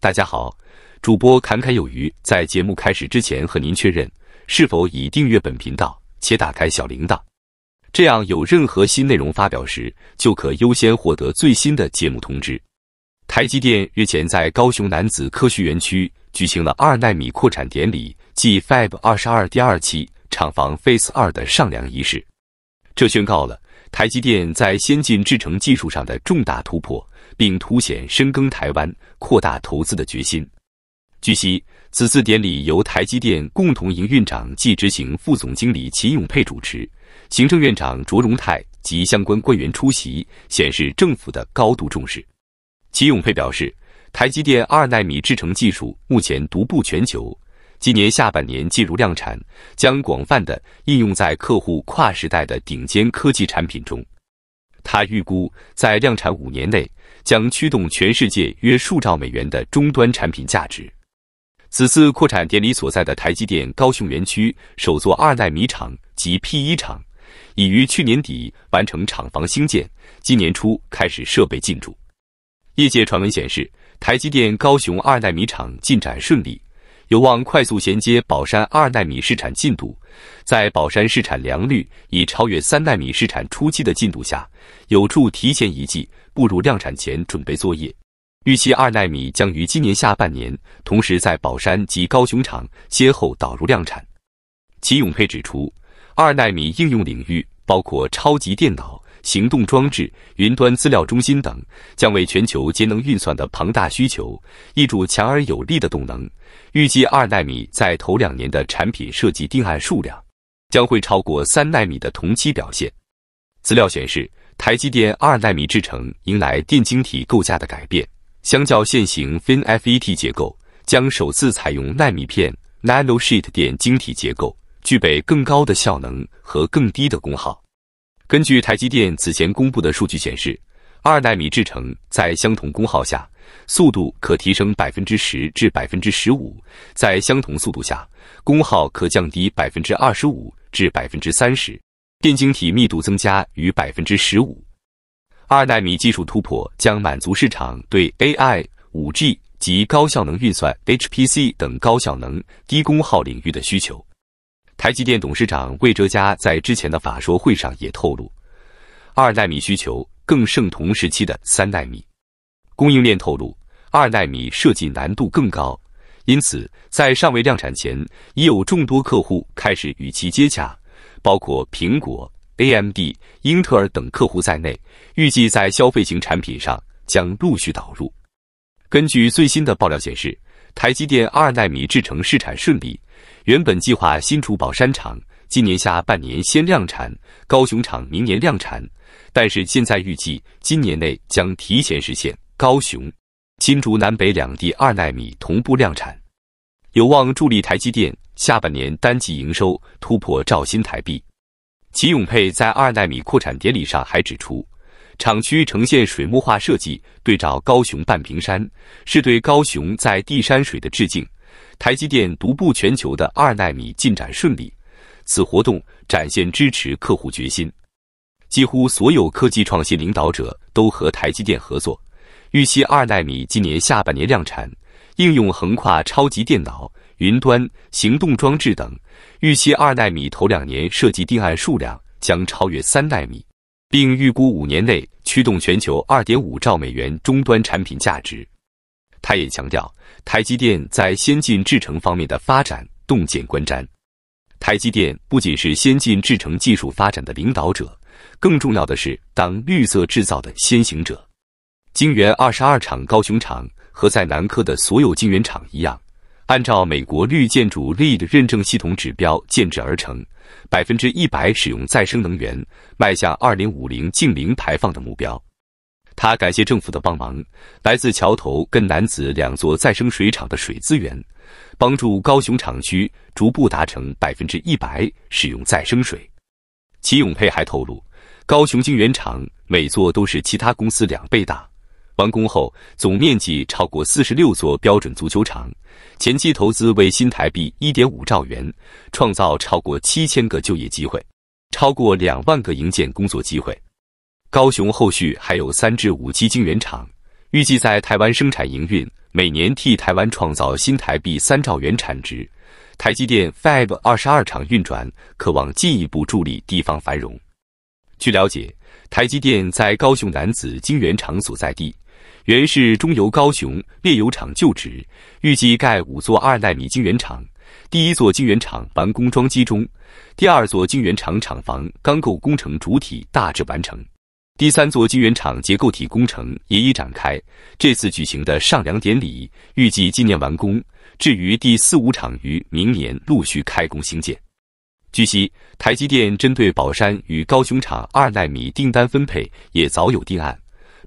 大家好，主播侃侃有余。在节目开始之前，和您确认是否已订阅本频道且打开小铃铛，这样有任何新内容发表时，就可优先获得最新的节目通知。台积电日前在高雄男子科学园区举行了二纳米扩产典礼暨 Fab 二十二第二期厂房 Phase 二的上梁仪式，这宣告了台积电在先进制程技术上的重大突破。并凸显深耕台湾、扩大投资的决心。据悉，此次典礼由台积电共同营运长暨执行副总经理秦永沛主持，行政院长卓荣泰及相关官员出席，显示政府的高度重视。秦永佩表示，台积电二纳米制程技术目前独步全球，今年下半年进入量产，将广泛的应用在客户跨时代的顶尖科技产品中。他预估，在量产五年内，将驱动全世界约数兆美元的终端产品价值。此次扩产典礼所在的台积电高雄园区首座二纳米厂及 P1 厂，已于去年底完成厂房兴建，今年初开始设备进驻。业界传闻显示，台积电高雄二纳米厂进展顺利。有望快速衔接宝山二纳米试产进度，在宝山试产良率已超越三纳米试产初期的进度下，有助提前一季步入量产前准备作业。预期二纳米将于今年下半年，同时在宝山及高雄厂先后导入量产。齐永佩指出，二纳米应用领域包括超级电脑。行动装置、云端资料中心等，将为全球节能运算的庞大需求，挹注强而有力的动能。预计二纳米在头两年的产品设计定案数量，将会超过三纳米的同期表现。资料显示，台积电二纳米制程迎来电晶体构架的改变，相较现行 FinFET 结构，将首次采用纳米片 （nano sheet） 电晶体结构，具备更高的效能和更低的功耗。根据台积电此前公布的数据显示，二纳米制程在相同功耗下，速度可提升百分之十至百分之十五；在相同速度下，功耗可降低百分之二十五至百分之三十，电晶体密度增加逾百分之十五。二纳米技术突破将满足市场对 AI、5G 及高效能运算 （HPC） 等高效能、低功耗领域的需求。台积电董事长魏哲嘉在之前的法说会上也透露，二纳米需求更胜同时期的三纳米。供应链透露，二纳米设计难度更高，因此在尚未量产前，已有众多客户开始与其接洽，包括苹果、AMD、英特尔等客户在内。预计在消费型产品上将陆续导入。根据最新的爆料显示，台积电二纳米制程试产顺利。原本计划新竹宝山厂今年下半年先量产，高雄厂明年量产，但是现在预计今年内将提前实现高雄、新竹南北两地二纳米同步量产，有望助力台积电下半年单季营收突破兆新台币。齐永佩在二纳米扩产典礼上还指出，厂区呈现水墨画设计，对照高雄半屏山，是对高雄在地山水的致敬。台积电独步全球的二纳米进展顺利，此活动展现支持客户决心。几乎所有科技创新领导者都和台积电合作。预期二纳米今年下半年量产，应用横跨超级电脑、云端、行动装置等。预期二纳米头两年设计定案数量将超越三纳米，并预估五年内驱动全球二点五兆美元终端产品价值。他也强调，台积电在先进制程方面的发展洞见观瞻。台积电不仅是先进制程技术发展的领导者，更重要的是当绿色制造的先行者。晶圆二十二厂高雄厂和在南科的所有晶圆厂一样，按照美国绿建筑 LEED 认证系统指标建制而成，百分之一百使用再生能源，迈向二零五零净零排放的目标。他感谢政府的帮忙，来自桥头跟南子两座再生水厂的水资源，帮助高雄厂区逐步达成百分之一百使用再生水。齐永佩还透露，高雄晶圆厂每座都是其他公司两倍大，完工后总面积超过四十六座标准足球场。前期投资为新台币一点五兆元，创造超过七千个就业机会，超过两万个营建工作机会。高雄后续还有三至五基晶圆厂，预计在台湾生产营运，每年替台湾创造新台币三兆元产值。台积电 Fab 二十二厂运转，渴望进一步助力地方繁荣。据了解，台积电在高雄男子晶圆厂所在地，原是中油高雄炼油厂旧址，预计盖五座二纳米晶圆厂，第一座晶圆厂完工装机中，第二座晶圆厂厂房钢构工程主体大致完成。第三座晶圆厂结构体工程也已展开，这次举行的上梁典礼预计今年完工。至于第四、五厂于明年陆续开工兴建。据悉，台积电针对宝山与高雄厂二纳米订单分配也早有定案。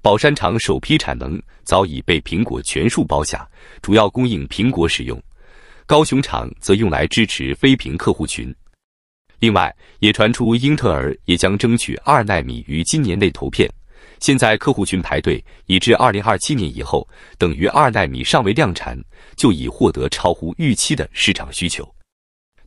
宝山厂首批产能早已被苹果全数包下，主要供应苹果使用；高雄厂则用来支持非屏客户群。另外，也传出英特尔也将争取二纳米于今年内投片，现在客户群排队已至二零二七年以后，等于二纳米尚未量产就已获得超乎预期的市场需求。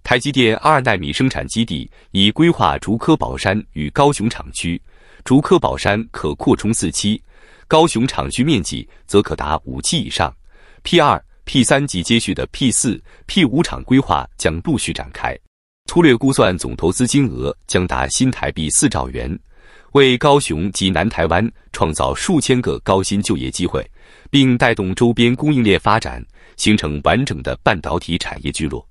台积电二纳米生产基地已规划竹科宝山与高雄厂区，竹科宝山可扩充四期，高雄厂区面积则可达五期以上。P 二、P 三级接续的 P 四、P 五厂规划将陆续展开。粗略估算，总投资金额将达新台币四兆元，为高雄及南台湾创造数千个高薪就业机会，并带动周边供应链发展，形成完整的半导体产业聚落。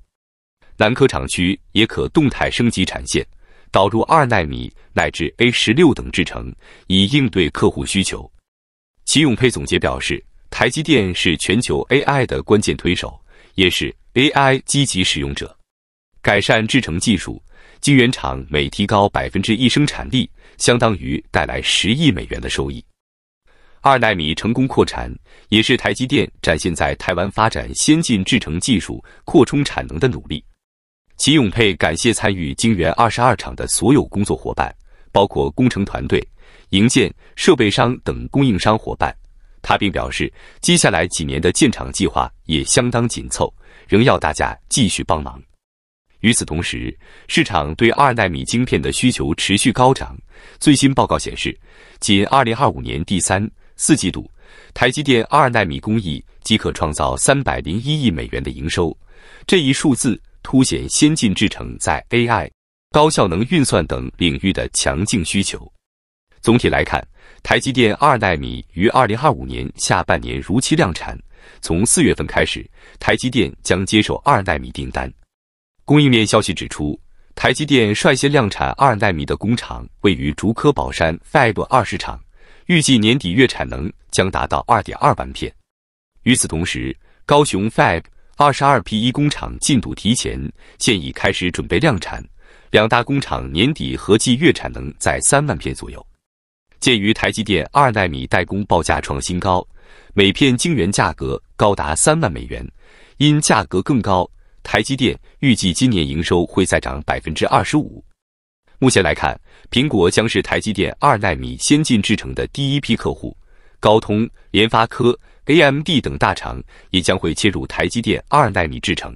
南科厂区也可动态升级产线，导入二纳米乃至 A 十六等制程，以应对客户需求。齐永佩总结表示，台积电是全球 AI 的关键推手，也是 AI 积极使用者。改善制程技术，晶圆厂每提高百分之一生产力，相当于带来十亿美元的收益。二纳米成功扩产，也是台积电展现在台湾发展先进制程技术、扩充产能的努力。齐永佩感谢参与晶圆二十二厂的所有工作伙伴，包括工程团队、营建、设备商等供应商伙伴。他并表示，接下来几年的建厂计划也相当紧凑，仍要大家继续帮忙。与此同时，市场对二纳米晶片的需求持续高涨。最新报告显示，仅2025年第三、四季度，台积电二纳米工艺即可创造301亿美元的营收。这一数字凸显先进制程在 AI、高效能运算等领域的强劲需求。总体来看，台积电二纳米于2025年下半年如期量产。从四月份开始，台积电将接受二纳米订单。供应链消息指出，台积电率先量产二纳米的工厂位于竹科宝山 Fab 20厂，预计年底月产能将达到二点二万片。与此同时，高雄 Fab 22P1 工厂进度提前，现已开始准备量产。两大工厂年底合计月产能在三万片左右。鉴于台积电二纳米代工报价创新高，每片晶圆价格高达三万美元，因价格更高。台积电预计今年营收会再涨百分之二十五。目前来看，苹果将是台积电二纳米先进制程的第一批客户，高通、联发科、AMD 等大厂也将会切入台积电二纳米制程。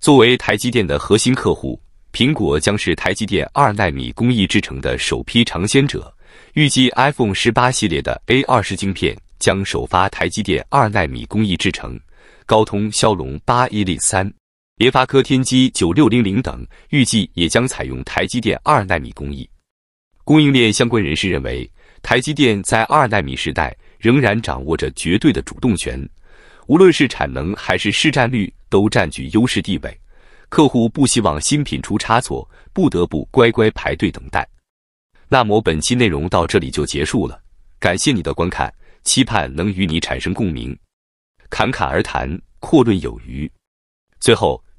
作为台积电的核心客户，苹果将是台积电二纳米工艺制程的首批尝鲜者。预计 iPhone 18系列的 A20 晶片将首发台积电二纳米工艺制程，高通骁龙8 e l 三。联发科天玑九六零零等预计也将采用台积电二纳米工艺。供应链相关人士认为，台积电在二纳米时代仍然掌握着绝对的主动权，无论是产能还是市占率都占据优势地位。客户不希望新品出差错，不得不乖乖排队等待。那么本期内容到这里就结束了，感谢你的观看，期盼能与你产生共鸣。侃侃而谈，阔论有余。最后。